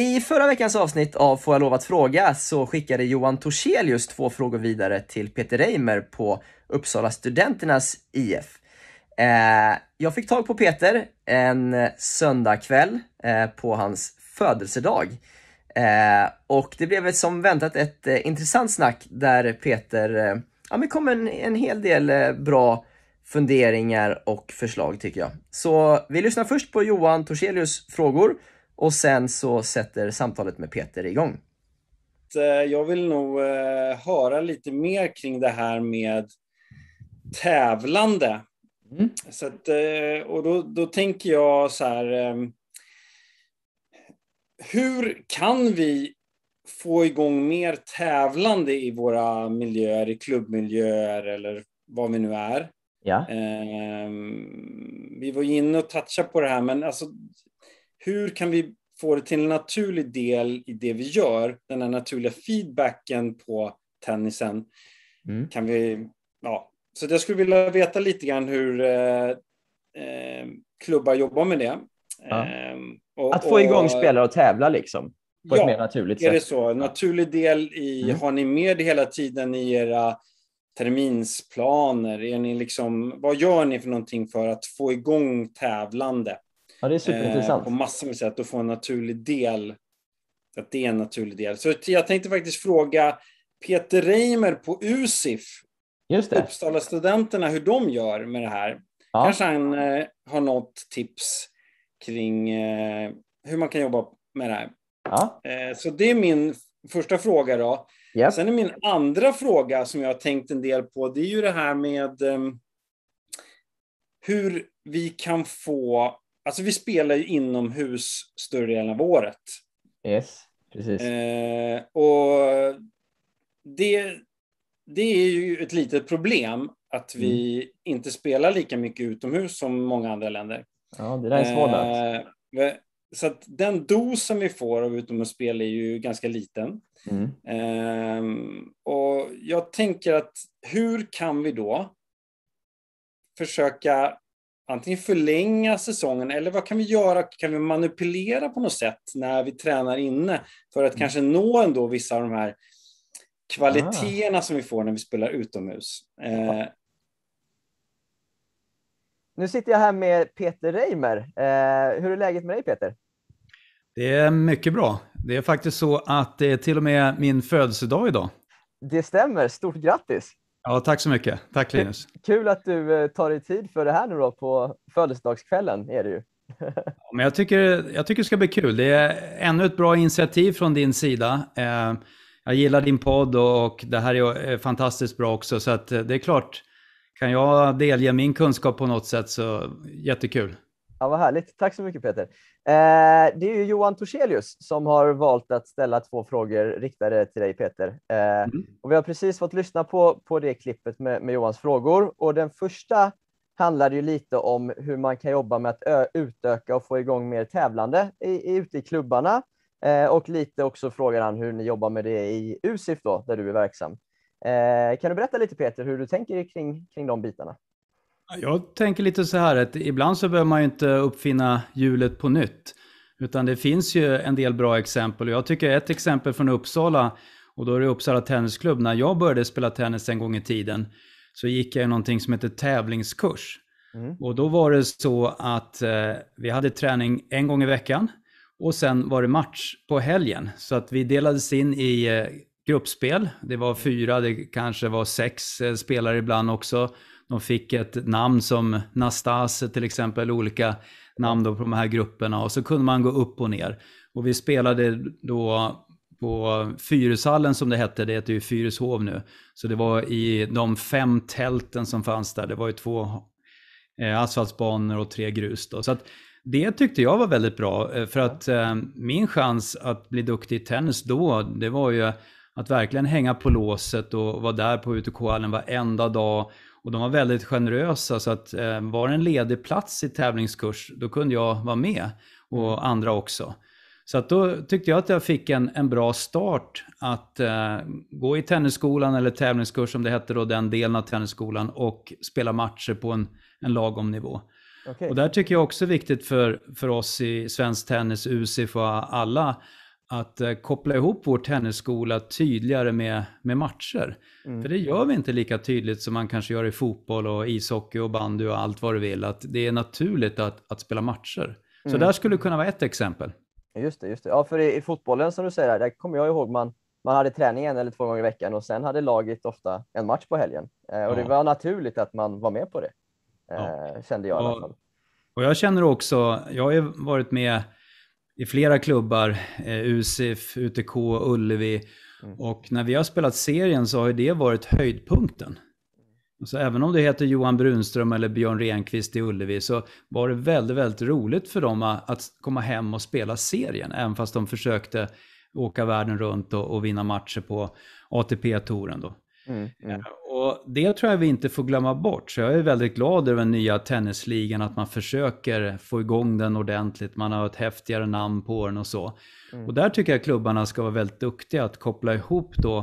I förra veckans avsnitt av Får jag lov att fråga så skickade Johan Torselius två frågor vidare till Peter Reimer på Uppsala Studenternas IF. Eh, jag fick tag på Peter en söndagkväll eh, på hans födelsedag. Eh, och det blev som väntat ett intressant snack där Peter ja, men kom en, en hel del bra funderingar och förslag tycker jag. Så vi lyssnar först på Johan Torselius frågor och sen så sätter samtalet med Peter igång. Eh, jag vill nog eh, höra lite mer kring det här med tävlande. Mm. Så att, eh, och då, då tänker jag så här. Ehm, hur kan vi få igång mer tävlande i våra miljöer, i klubbmiljöer eller vad vi nu är? Ja. Ehm, vi var inne och touchade på det här, men alltså, hur kan vi Få det till en naturlig del i det vi gör, den här naturliga feedbacken på tennisen, mm. kan vi... Ja. Så jag skulle vilja veta lite grann hur eh, eh, klubbar jobbar med det. Ja. Ehm, och, att få igång och, spelare att tävla liksom? På ja, ett mer naturligt sätt. är det så. Naturlig del i, mm. har ni med det hela tiden i era terminsplaner? Är ni liksom, vad gör ni för någonting för att få igång tävlande? Ja, det är superintressant. Eh, på massor med sätt och få en naturlig del. Att det är en naturlig del. Så jag tänkte faktiskt fråga Peter Reimer på USIF, Just det. Uppsala studenterna hur de gör med det här. Ja. Kanske han eh, har något tips kring eh, hur man kan jobba med det här. Ja. Eh, så det är min första fråga då. Yep. Sen är min andra fråga som jag har tänkt en del på, det är ju det här med ehm, hur vi kan få Alltså vi spelar ju inomhus större delen av året. Yes, precis. Eh, och det, det är ju ett litet problem att vi mm. inte spelar lika mycket utomhus som många andra länder. Ja, det där är svårt. Eh, så att den dosen vi får av utomhusspel är ju ganska liten. Mm. Ehm, och jag tänker att hur kan vi då försöka antingen förlänga säsongen eller vad kan vi göra? Kan vi manipulera på något sätt när vi tränar inne för att mm. kanske nå ändå vissa av de här kvaliteterna ah. som vi får när vi spelar utomhus? Eh. Nu sitter jag här med Peter Reimer. Eh, hur är läget med dig Peter? Det är mycket bra. Det är faktiskt så att det är till och med min födelsedag idag. Det stämmer. Stort grattis! Ja, tack så mycket. Tack Linus. Kul att du eh, tar dig tid för det här nu då på födelsedagskvällen är det ju. ja, men jag tycker, jag tycker det ska bli kul. Det är ännu ett bra initiativ från din sida. Eh, jag gillar din podd och det här är fantastiskt bra också så att eh, det är klart, kan jag delge min kunskap på något sätt så jättekul. Ja, vad härligt. Tack så mycket Peter. Eh, det är ju Johan Torselius som har valt att ställa två frågor riktade till dig Peter. Eh, mm. och vi har precis fått lyssna på, på det klippet med, med Johans frågor och den första handlade ju lite om hur man kan jobba med att utöka och få igång mer tävlande i, i, ute i klubbarna. Eh, och lite också frågar han hur ni jobbar med det i USIF då, där du är verksam. Eh, kan du berätta lite Peter hur du tänker kring, kring de bitarna? Jag tänker lite så här att ibland så behöver man ju inte uppfinna hjulet på nytt. Utan det finns ju en del bra exempel. Jag tycker ett exempel från Uppsala, och då är det Uppsala Tennisklubb. När jag började spela tennis en gång i tiden så gick jag i någonting som heter tävlingskurs. Mm. Och då var det så att eh, vi hade träning en gång i veckan och sen var det match på helgen. Så att vi delades in i eh, gruppspel. Det var mm. fyra, det kanske var sex eh, spelare ibland också de fick ett namn som Nastase till exempel, olika namn då på de här grupperna och så kunde man gå upp och ner. Och vi spelade då på Fyrishallen som det hette, det heter ju Fyrishov nu. Så det var i de fem tälten som fanns där, det var ju två eh, asfaltsbanor och tre grus då. Så att det tyckte jag var väldigt bra, eh, för att eh, min chans att bli duktig i tennis då, det var ju att verkligen hänga på låset och vara där på UTK-hallen varenda dag och de var väldigt generösa så att eh, var det en ledig plats i tävlingskurs, då kunde jag vara med och mm. andra också. Så att då tyckte jag att jag fick en, en bra start att eh, gå i tennisskolan eller tävlingskurs som det hette då, den delen av tennisskolan och spela matcher på en, en lagom nivå. Okay. Och där tycker jag också är viktigt för, för oss i svensk tennis, UCIF och alla att eh, koppla ihop vår tennisskola tydligare med, med matcher. Mm. För det gör vi inte lika tydligt som man kanske gör i fotboll och ishockey och bandy och allt vad du vill, att det är naturligt att, att spela matcher. Så mm. där skulle kunna vara ett exempel. Just det, just det. Ja, för i, i fotbollen som du säger, där kommer jag ihåg man, man hade träning en eller två gånger i veckan och sen hade laget ofta en match på helgen. Eh, och ja. det var naturligt att man var med på det, eh, ja. kände jag i alla fall. Och jag känner också, jag har ju varit med i flera klubbar, eh, USIF, UTK, Ullevi. Mm. Och när vi har spelat serien så har ju det varit höjdpunkten. Så även om det heter Johan Brunström eller Björn Renqvist i Ullevi så var det väldigt, väldigt roligt för dem att komma hem och spela serien, även fast de försökte åka världen runt och, och vinna matcher på atp touren då. Mm, mm. Eh, och det tror jag vi inte får glömma bort. Så jag är väldigt glad över den nya tennisligan, att man försöker få igång den ordentligt. Man har ett häftigare namn på den och så. Mm. Och där tycker jag klubbarna ska vara väldigt duktiga att koppla ihop då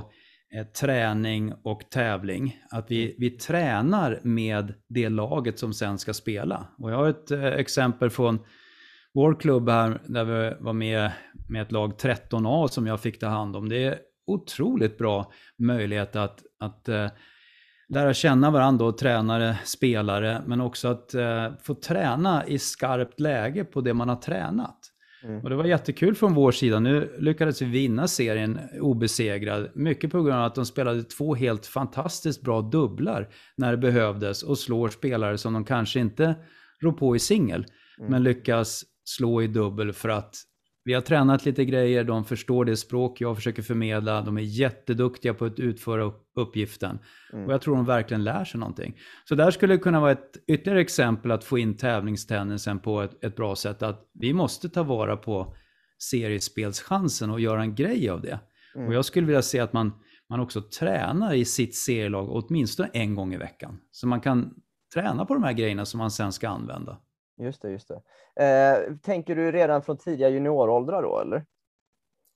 eh, träning och tävling. Att vi, vi tränar med det laget som sen ska spela. Och jag har ett eh, exempel från vår klubb här, där vi var med med ett lag 13A som jag fick ta hand om. Det är otroligt bra möjlighet att, att eh, lära känna varandra, då, tränare, spelare, men också att eh, få träna i skarpt läge på det man har tränat. Mm. Och det var jättekul från vår sida. Nu lyckades vi vinna serien obesegrad, mycket på grund av att de spelade två helt fantastiskt bra dubblar när det behövdes och slår spelare som de kanske inte rår på i singel, mm. men lyckas slå i dubbel för att vi har tränat lite grejer, de förstår det språk jag försöker förmedla, de är jätteduktiga på att utföra uppgiften. Mm. Och jag tror de verkligen lär sig någonting. Så där skulle det kunna vara ett ytterligare exempel att få in tävlingstennisen på ett, ett bra sätt, att vi måste ta vara på seriespelschansen och göra en grej av det. Mm. Och jag skulle vilja se att man, man också tränar i sitt serielag åtminstone en gång i veckan. Så man kan träna på de här grejerna som man sen ska använda. Just det, just det. Eh, tänker du redan från tidiga junioråldrar då eller?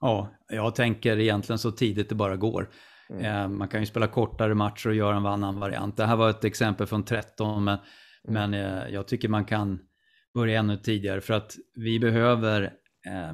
Ja, jag tänker egentligen så tidigt det bara går. Mm. Eh, man kan ju spela kortare matcher och göra en annan variant. Det här var ett exempel från 13, men, mm. men eh, jag tycker man kan börja ännu tidigare för att vi behöver eh,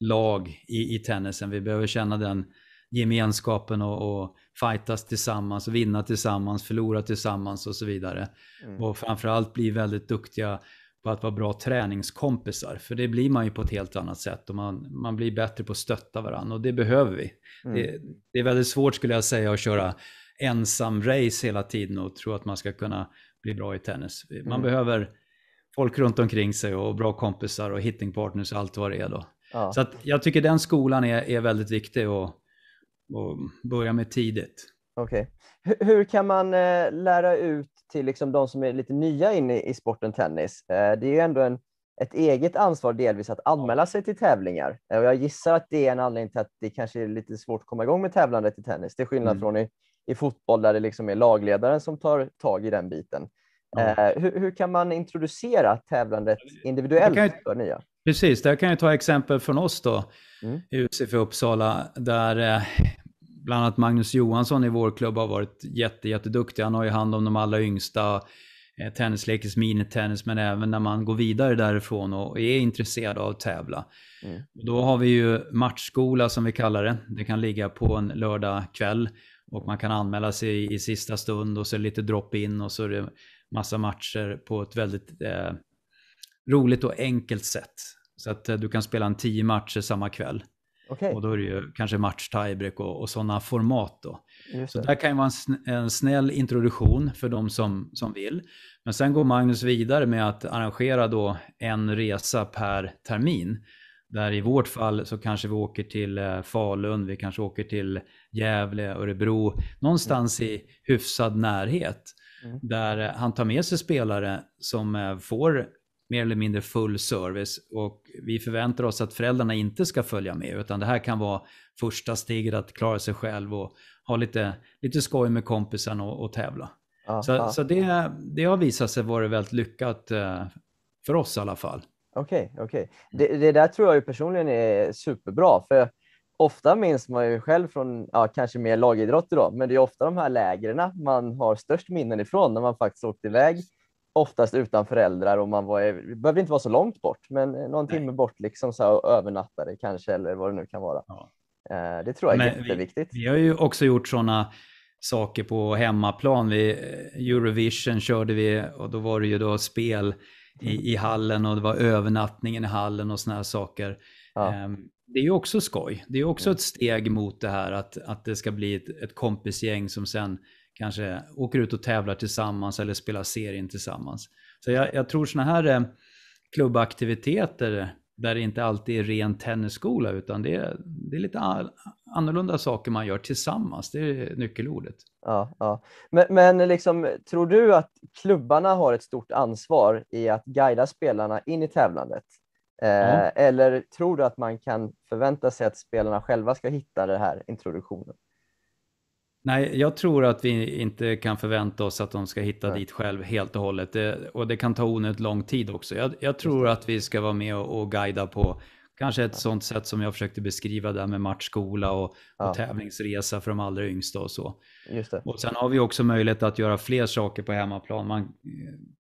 lag i, i tennisen. Vi behöver känna den gemenskapen och, och fightas tillsammans, vinna tillsammans, förlora tillsammans och så vidare. Mm. Och framförallt bli väldigt duktiga på att vara bra träningskompisar. För det blir man ju på ett helt annat sätt och man, man blir bättre på att stötta varandra och det behöver vi. Mm. Det, det, är väldigt svårt skulle jag säga att köra ensam race hela tiden och tro att man ska kunna bli bra i tennis. Man mm. behöver folk runt omkring sig och bra kompisar och hittingpartners och allt vad det är då. Ja. Så att jag tycker den skolan är, är väldigt viktig och och börja med tidigt. Okej. Okay. Hur, hur, kan man eh, lära ut till liksom, de som är lite nya inne i, i sporten tennis? Eh, det är ju ändå en, ett eget ansvar delvis att anmäla sig till tävlingar. Eh, och jag gissar att det är en anledning till att det kanske är lite svårt att komma igång med tävlandet i tennis. till skillnad mm. från i, i fotboll där det liksom är lagledaren som tar tag i den biten. Ja. Eh, hur, hur, kan man introducera tävlandet individuellt jag, för nya? Precis, där kan jag ta exempel från oss då, mm. i UCF Uppsala, där eh, bland annat Magnus Johansson i vår klubb har varit jätte, jätteduktig. Han har ju hand om de allra yngsta eh, tennislekes minitennis, men även när man går vidare därifrån och är intresserad av att tävla. Mm. Då har vi ju matchskola som vi kallar det. Det kan ligga på en lördag kväll och man kan anmäla sig i, i sista stund och så är det lite drop-in och så är det massa matcher på ett väldigt eh, roligt och enkelt sätt. Så att eh, du kan spela en tio matcher samma kväll. Okay. Och då är det ju kanske match tiebreak och, och sådana format då. Så det här kan ju vara en, en snäll introduktion för de som, som vill. Men sen går Magnus vidare med att arrangera då en resa per termin. Där i vårt fall så kanske vi åker till eh, Falun, vi kanske åker till Gävle, Örebro, någonstans mm. i hyfsad närhet. Mm. Där eh, han tar med sig spelare som eh, får mer eller mindre full service och vi förväntar oss att föräldrarna inte ska följa med utan det här kan vara första steget att klara sig själv och ha lite, lite skoj med kompisarna och, och tävla. Aha. Så, så det, det har visat sig vara väldigt lyckat eh, för oss i alla fall. Okej, okay, okay. Mm. Det, det, där tror jag ju personligen är superbra för ofta minns man ju själv från ja, kanske mer lagidrott idag, men det är ofta de här lägren man har störst minnen ifrån när man faktiskt åkte iväg oftast utan föräldrar och man var, det eh, behövde inte vara så långt bort, men eh, någon Nej. timme bort liksom så här, och övernattade kanske eller vad det nu kan vara. Ja. Eh, det tror jag men är jätteviktigt. Vi, vi har ju också gjort sådana saker på hemmaplan. Vi, Eurovision körde vi och då var det ju då spel i, i hallen och det var övernattningen i hallen och sådana här saker. Ja. Ehm, det är ju också skoj. Det är också ett steg mot det här att, att det ska bli ett, ett kompisgäng som sen kanske åker ut och tävlar tillsammans eller spelar serien tillsammans. Så jag, jag tror sådana här eh, klubbaktiviteter där det inte alltid är ren tennisskola utan det är, det är lite annorlunda saker man gör tillsammans. Det är nyckelordet. Ja, ja. Men, men liksom, tror du att klubbarna har ett stort ansvar i att guida spelarna in i tävlandet? Eh, ja. Eller tror du att man kan förvänta sig att spelarna själva ska hitta den här introduktionen? Nej, jag tror att vi inte kan förvänta oss att de ska hitta Nej. dit själv helt och hållet. Det, och det kan ta onödigt lång tid också. Jag, jag tror att vi ska vara med och, och guida på kanske ett ja. sånt sätt som jag försökte beskriva där med matchskola och, ja. och tävlingsresa för de allra yngsta och så. Just det. Och sen har vi också möjlighet att göra fler saker på hemmaplan. Man, eh,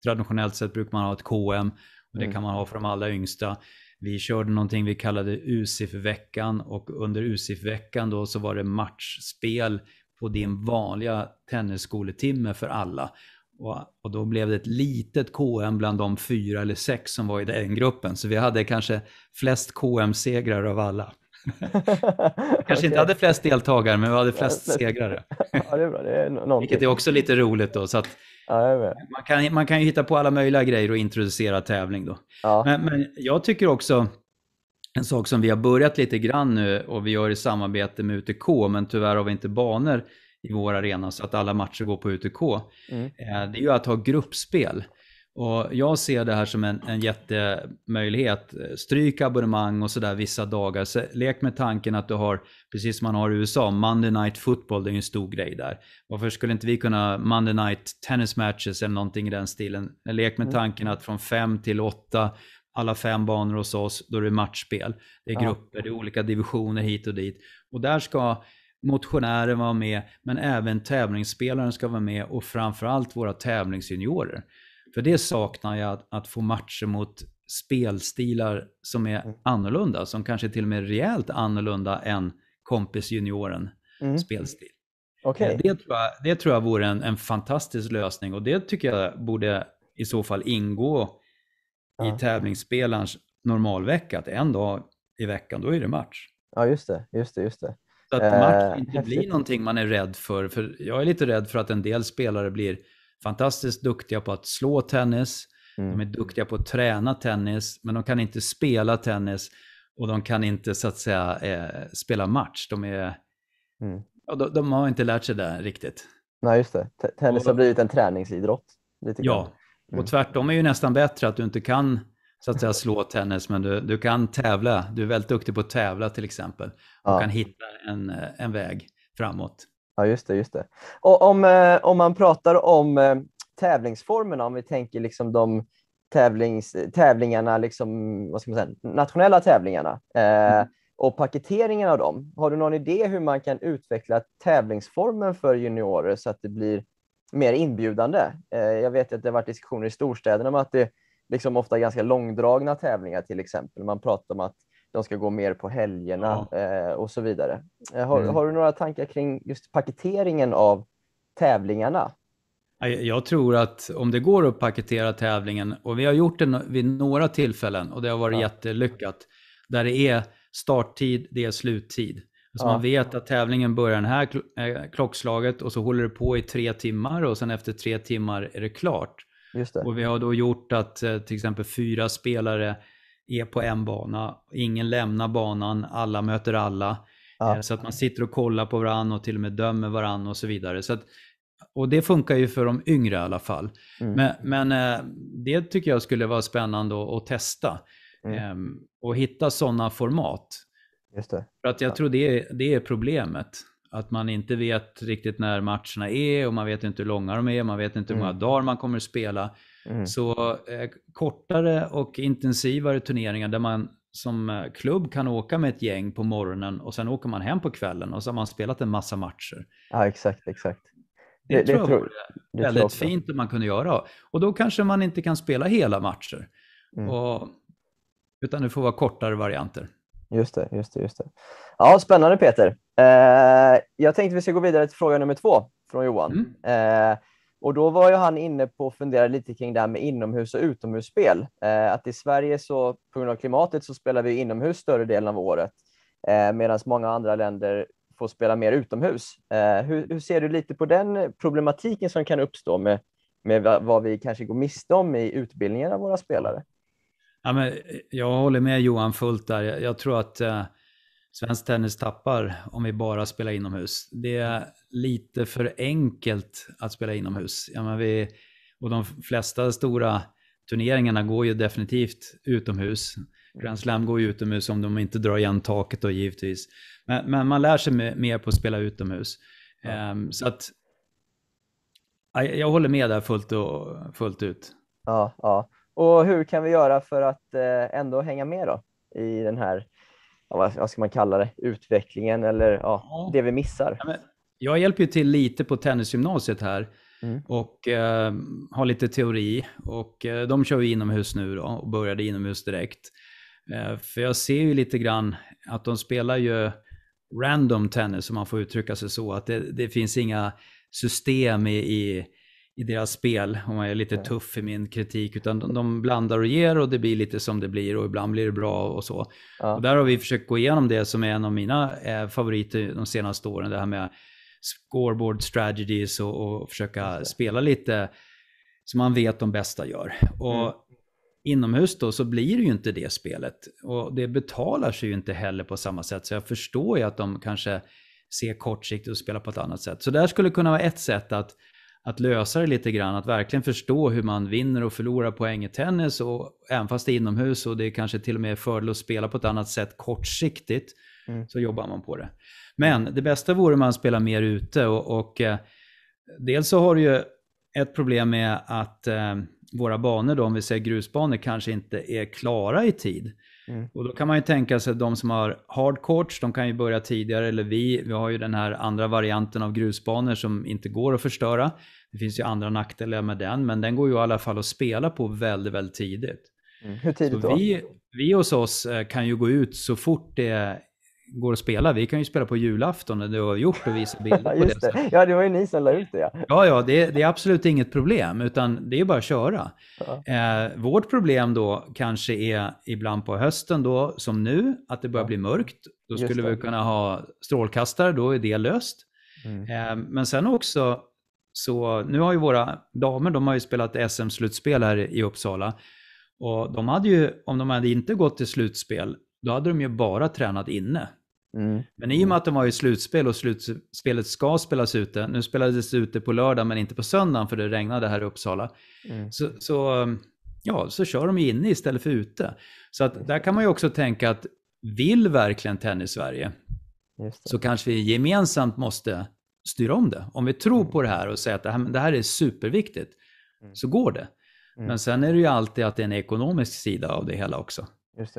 traditionellt sett brukar man ha ett KM och det mm. kan man ha för de allra yngsta. Vi körde någonting vi kallade USIF-veckan och under USIF-veckan då så var det matchspel på din vanliga tennisskoletimme för alla. Och, och då blev det ett litet KM bland de fyra eller sex som var i den gruppen. Så vi hade kanske flest KM-segrar av alla. kanske okay. inte hade flest deltagare, men vi hade flest segrare. ja, det är bra. Det är Vilket är också lite roligt då. Så att ja, man, kan, man kan ju hitta på alla möjliga grejer och introducera tävling då. Ja. Men, men jag tycker också, en sak som vi har börjat lite grann nu och vi gör i samarbete med UTK, men tyvärr har vi inte banor i vår arena så att alla matcher går på UTK. Mm. Eh, det är ju att ha gruppspel. Och jag ser det här som en, en jättemöjlighet. Stryk abonnemang och sådär vissa dagar. Så lek med tanken att du har, precis som man har i USA, Monday Night Football, det är ju en stor grej där. Varför skulle inte vi kunna Monday Night Tennis Matches eller någonting i den stilen? Lek med mm. tanken att från 5 till 8, alla fem banor hos oss, då är det matchspel. Det är grupper, det är olika divisioner hit och dit. Och där ska motionären vara med, men även tävlingsspelaren ska vara med och framförallt våra tävlingsjuniorer. För det saknar jag, att, att få matcher mot spelstilar som är mm. annorlunda, som kanske till och med är rejält annorlunda än kompisjunioren mm. spelstil. Okay. Eh, det, tror jag, det tror jag vore en, en fantastisk lösning och det tycker jag borde i så fall ingå i tävlingsspelarens normalvecka, att en dag i veckan, då är det match. Ja, just det. Just det, just det. Så att match eh, inte häftigt. blir någonting man är rädd för. för. Jag är lite rädd för att en del spelare blir fantastiskt duktiga på att slå tennis, mm. de är duktiga på att träna tennis, men de kan inte spela tennis och de kan inte så att säga eh, spela match. De, är, mm. ja, de, de, har inte lärt sig det riktigt. Nej, just det. T Tennis och, har blivit en träningsidrott. Lite ja, Mm. Och tvärtom är ju nästan bättre att du inte kan så att säga slå tennis, men du, du kan tävla. Du är väldigt duktig på att tävla till exempel och ja. kan hitta en, eh, en väg framåt. Ja, just det. Just det. Och om, eh, om man pratar om eh, tävlingsformerna, om vi tänker liksom de tävlings, tävlingarna, liksom, vad ska man säga, nationella tävlingarna eh, mm. och paketeringen av dem. Har du någon idé hur man kan utveckla tävlingsformen för juniorer så att det blir mer inbjudande. Eh, jag vet att det har varit diskussioner i storstäderna om att det liksom ofta är ganska långdragna tävlingar till exempel. Man pratar om att de ska gå mer på helgerna ja. Eh, och så vidare. Eh, har, mm. har, du några tankar kring just paketeringen av tävlingarna? Jag tror att om det går att paketera tävlingen, och vi har gjort det vid några tillfällen och det har varit ja. jättelyckat, där det är starttid, det är sluttid. Så ja. man vet att tävlingen börjar den här eh, klockslaget och så håller det på i tre timmar och sen efter tre timmar är det klart. Just det. Och vi har då gjort att eh, till exempel fyra spelare är på en bana, ingen lämnar banan, alla möter alla. Ja. Eh, så att man sitter och kollar på varandra och till och med dömer varandra och så vidare. Så att, och det funkar ju för de yngre i alla fall. Mm. Men, men, det tycker jag skulle vara spännande att, att testa. Mm. Ehm, och hitta sådana format. Just det. För att jag ja. tror det är, det är problemet. Att man inte vet riktigt när matcherna är och man vet inte hur långa de är, man vet inte hur många mm. dagar man kommer att spela. Mm. Så eh, kortare och intensivare turneringar där man som eh, klubb kan åka med ett gäng på morgonen och sen åker man hem på kvällen och så har man spelat en massa matcher. Ja, exakt, exakt. Det, det, det tror jag vore väldigt jag fint om man kunde göra. Och då kanske man inte kan spela hela matcher. Mm. Och, utan det får vara kortare varianter. Just det, just det, just det. Ja, spännande Peter. Eh, jag tänkte vi ska gå vidare till fråga nummer två från Johan. Mm. Eh, och då var ju han inne på att fundera lite kring det här med inomhus och utomhusspel. Eh, att i Sverige så på grund av klimatet så spelar vi inomhus större delen av året eh, medan många andra länder får spela mer utomhus. Eh, hur, hur, ser du lite på den problematiken som kan uppstå med, med vad vi kanske går miste om i utbildningen av våra spelare? Ja, men jag håller med Johan fullt där. Jag, jag tror att eh, svensk tennis tappar om vi bara spelar inomhus. Det är lite för enkelt att spela inomhus. Ja, men vi, och de flesta stora turneringarna går ju definitivt utomhus. Grand Slam går ju utomhus om de inte drar igen taket då givetvis. Men, men man lär sig mer på att spela utomhus. Ja. Um, så att jag håller med där fullt, och, fullt ut. Ja, ja. Och hur kan vi göra för att eh, ändå hänga med då i den här, vad ska man kalla det, utvecklingen eller ja, det vi missar? Jag hjälper ju till lite på tennisgymnasiet här mm. och eh, har lite teori. Och eh, de kör ju inomhus nu då och började inomhus direkt. Eh, för jag ser ju lite grann att de spelar ju random tennis, om man får uttrycka sig så. Att det, det finns inga system i, i i deras spel, om jag är lite tuff i min kritik, utan de, de, blandar och ger och det blir lite som det blir och ibland blir det bra och så. Ja. Och där har vi försökt gå igenom det som är en av mina eh, favoriter de senaste åren, det här med scoreboard strategies och, och försöka okay. spela lite som man vet de bästa gör. Och mm. inomhus då så blir det ju inte det spelet och det betalar sig ju inte heller på samma sätt, så jag förstår ju att de kanske ser kortsiktigt och spelar på ett annat sätt. Så där skulle kunna vara ett sätt att att lösa det lite grann, att verkligen förstå hur man vinner och förlorar poäng i tennis, och, även fast det är inomhus och det är kanske till och med är fördel att spela på ett annat sätt kortsiktigt, mm. så jobbar man på det. Men det bästa vore om man spelar mer ute och, och eh, dels så har du ju ett problem med att eh, våra banor, då, om vi säger grusbanor, kanske inte är klara i tid. Mm. Och då kan man ju tänka sig att de som har hardcourts, de kan ju börja tidigare, eller vi, vi har ju den här andra varianten av grusbanor som inte går att förstöra. Det finns ju andra nackdelar med den, men den går ju i alla fall att spela på väldigt, väldigt tidigt. Mm. Hur tidigt så då? Vi, vi hos oss eh, kan ju gå ut så fort det går att spela. Vi kan ju spela på julafton när du har gjort och visa bilder på det. det. Ja, det var ju ni som la ut det. Ja, ja, ja det, det, är absolut inget problem, utan det är bara att köra. Ja. Eh, vårt problem då kanske är ibland på hösten då, som nu, att det börjar bli mörkt. Då skulle vi kunna ha strålkastare, då är det löst. Mm. Eh, men sen också, så nu har ju våra damer, de har ju spelat SM-slutspel här i Uppsala. Och de hade ju, om de hade inte gått till slutspel, då hade de ju bara tränat inne. Mm. Men i och med att de var i slutspel och slutspelet ska spelas ute, nu spelades det ute på lördag men inte på söndagen för det regnade här i Uppsala, mm. så, så, ja, så kör de ju inne istället för ute. Så att, där kan man ju också tänka att vill verkligen Tennis-Sverige så kanske vi gemensamt måste styra om det. Om vi tror mm. på det här och säger att det här, det här är superviktigt, mm. så går det. Men sen är det ju alltid att det är en ekonomisk sida av det hela också.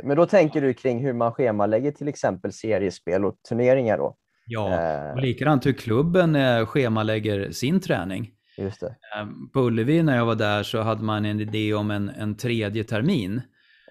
Men då tänker du kring hur man schemalägger till exempel seriespel och turneringar då? Ja, och eh. likadant hur klubben eh, schemalägger sin träning. Just det. Eh, på Ullevi när jag var där så hade man en idé om en, en tredje termin.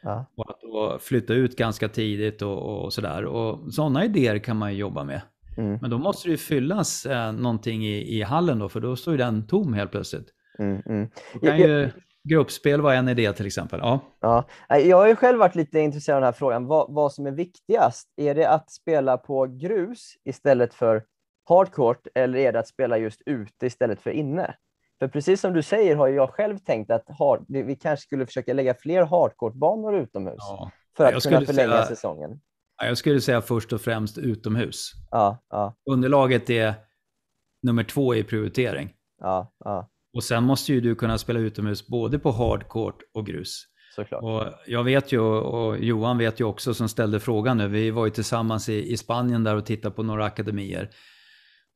Ja. Och att då flytta ut ganska tidigt och, och sådär. Och sådana idéer kan man ju jobba med. Mm. Men då måste det ju fyllas eh, någonting i, i hallen då, för då står ju den tom helt plötsligt. Mm, mm. Jag, ju... Gruppspel var en idé till exempel. Ja. Ja. Jag har ju själv varit lite intresserad av den här frågan, vad, vad som är viktigast. Är det att spela på grus istället för hardcourt eller är det att spela just ute istället för inne? För precis som du säger har jag själv tänkt att hard, vi kanske skulle försöka lägga fler hardcourtbanor utomhus ja. för att kunna förlänga säga, säsongen. Jag skulle säga först och främst utomhus. Ja, ja. Underlaget är nummer två i prioritering. Ja, ja. Och sen måste ju du kunna spela utomhus både på hardcourt och grus. Såklart. Och jag vet ju, och Johan vet ju också som ställde frågan nu, vi var ju tillsammans i, i Spanien där och tittade på några akademier.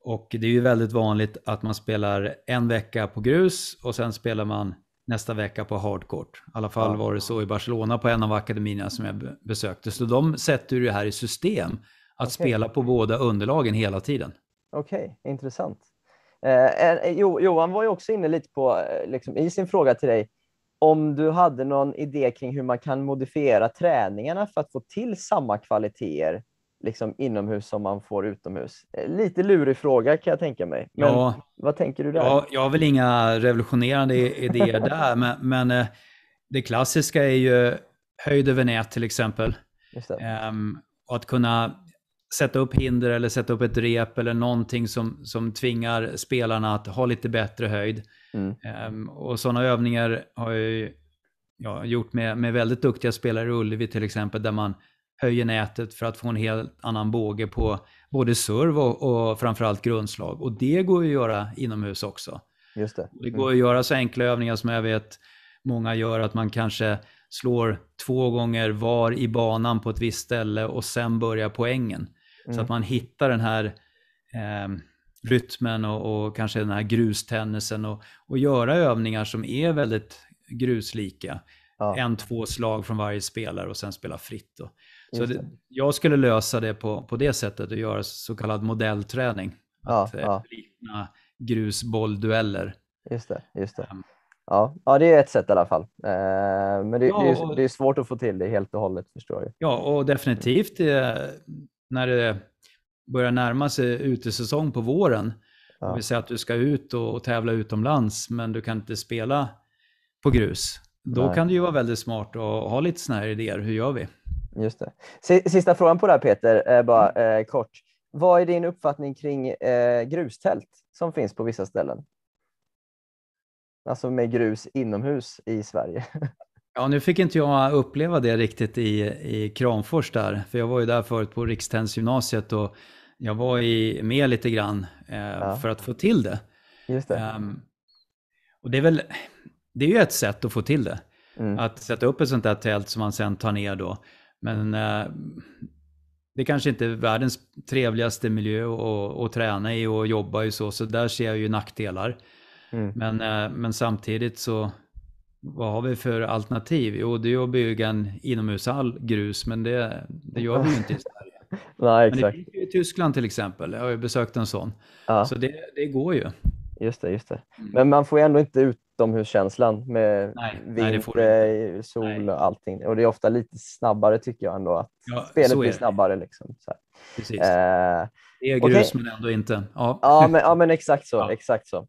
Och det är ju väldigt vanligt att man spelar en vecka på grus och sen spelar man nästa vecka på hardcourt. I alla fall var det så i Barcelona på en av akademierna som jag besökte. Så de sätter ju det här i system, att okay. spela på båda underlagen hela tiden. Okej, okay, intressant. Eh, eh, jo, Johan var ju också inne lite på, eh, liksom, i sin fråga till dig, om du hade någon idé kring hur man kan modifiera träningarna för att få till samma kvaliteter liksom, inomhus som man får utomhus. Eh, lite lurig fråga kan jag tänka mig. Men ja, vad tänker du där? Ja, jag har väl inga revolutionerande idéer där, men, men, det klassiska är ju höjd över nät till exempel. Um, och att kunna sätta upp hinder eller sätta upp ett rep eller någonting som, som tvingar spelarna att ha lite bättre höjd. Mm. Um, och sådana övningar har jag ju, ja, gjort med, med väldigt duktiga spelare i Ullevi till exempel, där man höjer nätet för att få en helt annan båge på både serv och, och framförallt grundslag. Och det går ju att göra inomhus också. Just det. Mm. det går mm. att göra så enkla övningar som jag vet många gör, att man kanske slår två gånger var i banan på ett visst ställe och sen börjar poängen. Mm. Så att mm. man hittar den här eh, rytmen och, och, kanske den här grustennisen och, och göra övningar som är väldigt gruslika. Ja. En, två slag från varje spelare och sen spela fritt. Då. Så det, jag skulle lösa det på, på det sättet och göra så kallad modellträning. Ja, att eh, ja. likna grusbolldueller. Just det, just det. Um, Ja, ja, det är ett sätt i alla fall. Eh, men det, ja, det, är, det, är, svårt att få till det helt och hållet förstår jag. Ja, och definitivt eh, när det börjar närma sig utesäsong på våren, ja. det vill säga att du ska ut och, tävla utomlands men du kan inte spela på grus, då Nej. kan det ju vara väldigt smart att ha lite sådana här idéer. Hur gör vi? Just det. Sista frågan på det här Peter, bara mm. eh, kort. Vad är din uppfattning kring eh, grustält som finns på vissa ställen? Alltså med grus inomhus i Sverige. Ja, nu fick inte jag uppleva det riktigt i, i Kramfors där, för jag var ju där förut på Rikstensgymnasiet och jag var i, med lite grann eh, ja. för att få till det. Just det. Um, och det är väl, det är ju ett sätt att få till det. Mm. Att sätta upp ett sånt där tält som man sen tar ner då. Men eh, det kanske inte är världens trevligaste miljö att, träna i och jobba i så, så där ser jag ju nackdelar. Mm. Men, eh, men samtidigt så vad har vi för alternativ? Jo, det är att bygga en inomhushall, grus, men det, det gör vi ju inte i Sverige. Nej, exakt. Men det finns ju i Tyskland till exempel, jag har ju besökt en sån. Ja. Så det, det går ju. Just det, just det. Mm. Men man får ju ändå inte utomhuskänslan med nej, vinter, nej, eh, sol och allting. Och det är ofta lite snabbare tycker jag ändå, att ja, spelet blir snabbare. Liksom, så här. Precis. Eh, det är grus okay. men ändå inte. Ja, ja, men, ja men exakt så. Ja. Exakt så.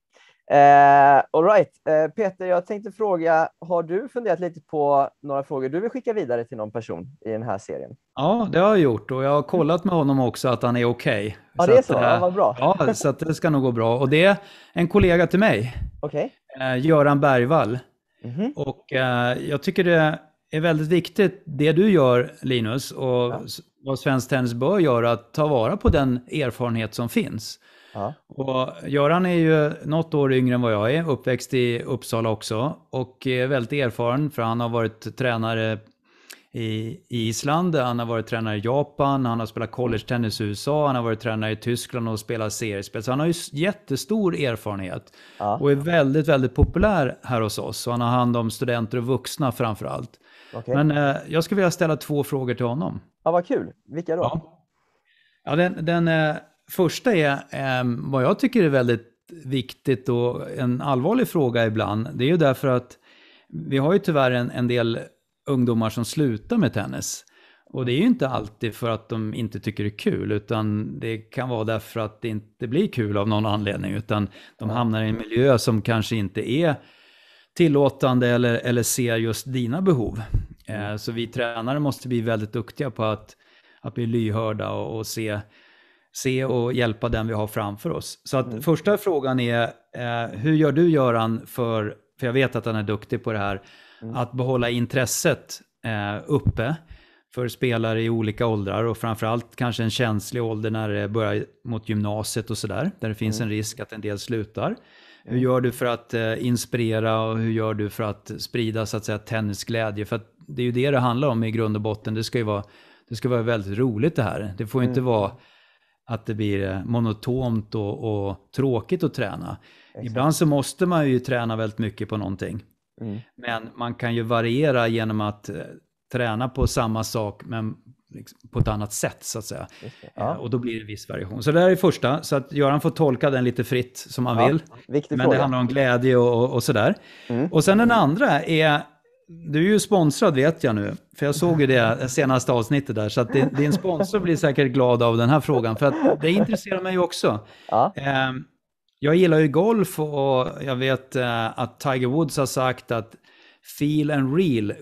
Eh, all right. Eh, Peter, jag tänkte fråga, har du funderat lite på några frågor du vill skicka vidare till någon person i den här serien? Ja, det har jag gjort och jag har kollat med honom också att han är okej. Okay. Ja, så det är så? Att, ja, vad bra. Ja, så att det ska nog gå bra. Och det är en kollega till mig, okay. eh, Göran Bergvall. Mm -hmm. Och eh, jag tycker det är väldigt viktigt, det du gör Linus, och ja. vad svensk tennis bör göra, att ta vara på den erfarenhet som finns. Ja. Och Göran är ju något år yngre än vad jag är, uppväxt i Uppsala också och är väldigt erfaren för han har varit tränare i Island, han har varit tränare i Japan, han har spelat college-tennis i USA, han har varit tränare i Tyskland och spelat seriespel. Så han har ju jättestor erfarenhet ja. och är väldigt, väldigt populär här hos oss. Och han har hand om studenter och vuxna framför allt. Okay. Men eh, jag skulle vilja ställa två frågor till honom. Ja, vad kul. Vilka då? Ja. ja den, den eh, första är, eh, vad jag tycker är väldigt viktigt och en allvarlig fråga ibland, det är ju därför att vi har ju tyvärr en, en del ungdomar som slutar med tennis. Och det är ju inte alltid för att de inte tycker det är kul, utan det kan vara därför att det inte blir kul av någon anledning, utan de hamnar i en miljö som kanske inte är tillåtande eller, eller ser just dina behov. Mm. Eh, så vi tränare måste bli väldigt duktiga på att, att bli lyhörda och, och se se och hjälpa den vi har framför oss. Så att mm. första frågan är, eh, hur gör du Göran för, för jag vet att han är duktig på det här, mm. att behålla intresset eh, uppe för spelare i olika åldrar och framförallt kanske en känslig ålder när det börjar mot gymnasiet och sådär, där det finns mm. en risk att en del slutar. Hur mm. gör du för att eh, inspirera och hur gör du för att sprida så att säga tennisglädje? För att det är ju det det handlar om i grund och botten. Det ska ju vara, det ska vara väldigt roligt det här. Det får ju inte mm. vara att det blir eh, monotont och, och tråkigt att träna. Exakt. Ibland så måste man ju träna väldigt mycket på någonting. Mm. Men man kan ju variera genom att eh, träna på samma sak men liksom på ett annat sätt så att säga. Ja. Eh, och då blir det en viss variation. Så det här är första, så att Göran får tolka den lite fritt som han ja. vill. Viktig men fråga. det handlar om glädje och, och, och sådär. Mm. Och sen den andra är du är ju sponsrad vet jag nu, för jag såg ju det senaste avsnittet där, så att din, din sponsor blir säkert glad av den här frågan, för att det intresserar mig också. Ja. Ehm, jag gillar ju golf och jag vet eh, att Tiger Woods har sagt att feel and real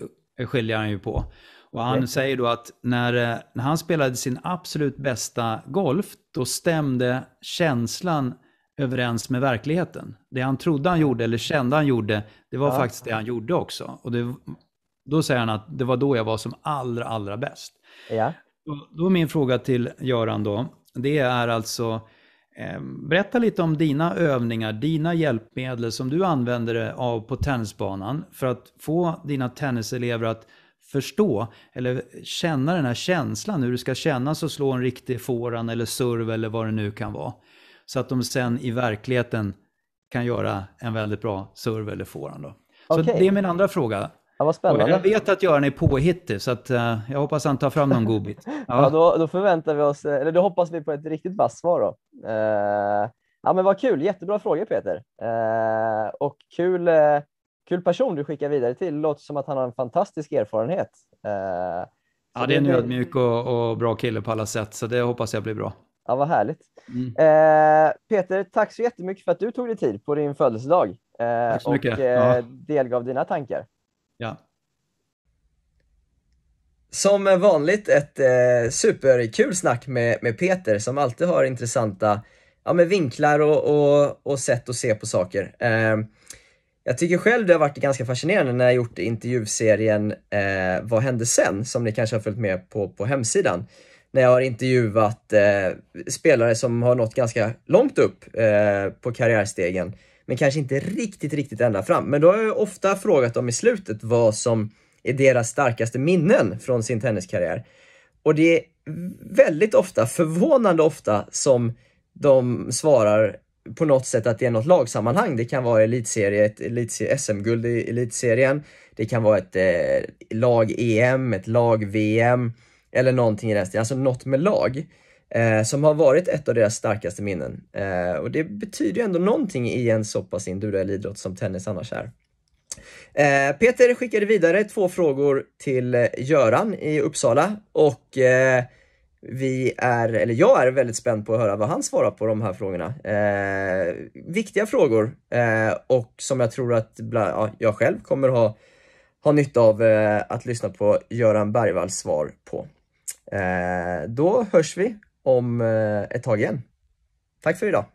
skiljer han ju på. Och han säger då att när, eh, när han spelade sin absolut bästa golf, då stämde känslan överens med verkligheten. Det han trodde han gjorde, eller kände han gjorde, det var ja. faktiskt det han gjorde också. Och det, då säger han att det var då jag var som allra, allra bäst. Ja. Då, är min fråga till Göran då, det är alltså, eh, berätta lite om dina övningar, dina hjälpmedel som du använder av på tennisbanan för att få dina tenniselever att förstå eller känna den här känslan, hur du ska kännas att slå en riktig forehand eller serve eller vad det nu kan vara så att de sen i verkligheten kan göra en väldigt bra serve eller forehand. Okay. Så det är min andra fråga. Ja, vad spännande. jag vet att Göran är påhittig, så att, uh, jag hoppas han tar fram någon godbit. Ja. ja då, då, förväntar vi oss, eh, eller då hoppas vi på ett riktigt vasst svar då. Uh, ja, men vad kul, jättebra fråga Peter. Uh, och kul, kul person du skickar vidare till. Det låter som att han har en fantastisk erfarenhet. ja, det är en ödmjuk och, och bra kille på alla sätt, så det hoppas jag blir bra. Ja, vad härligt. Mm. Eh, Peter, tack så jättemycket för att du tog dig tid på din födelsedag eh, och eh, ja. delgav dina tankar. Ja. Som vanligt ett eh, superkul snack med, med Peter som alltid har intressanta ja, med vinklar och, och, och sätt att se på saker. Eh, jag tycker själv det har varit ganska fascinerande när jag gjort intervjuserien eh, Vad hände sen? som ni kanske har följt med på, på hemsidan när jag har intervjuat eh, spelare som har nått ganska långt upp eh, på karriärstegen, men kanske inte riktigt, riktigt ända fram. Men då har jag ofta frågat dem i slutet vad som är deras starkaste minnen från sin tenniskarriär. Och det är väldigt ofta, förvånande ofta, som de svarar på något sätt att det är något lagsammanhang. Det kan vara elitserie, ett elitserie, SM-guld i elitserien. Det kan vara ett eh, lag-EM, ett lag-VM eller någonting i den stilen, alltså något med lag. Eh, som har varit ett av deras starkaste minnen. Eh, och det betyder ju ändå någonting i en så pass individuell idrott som tennis annars är. Eh, Peter skickade vidare två frågor till eh, Göran i Uppsala och eh, vi är, eller jag är väldigt spänd på att höra vad han svarar på de här frågorna. viktiga frågor och som jag tror att bland, ja, jag själv kommer ha, ha nytta av att lyssna på Göran Bergvalls svar på. Eh, då hörs vi om eh, ett tag igen. Tack för idag!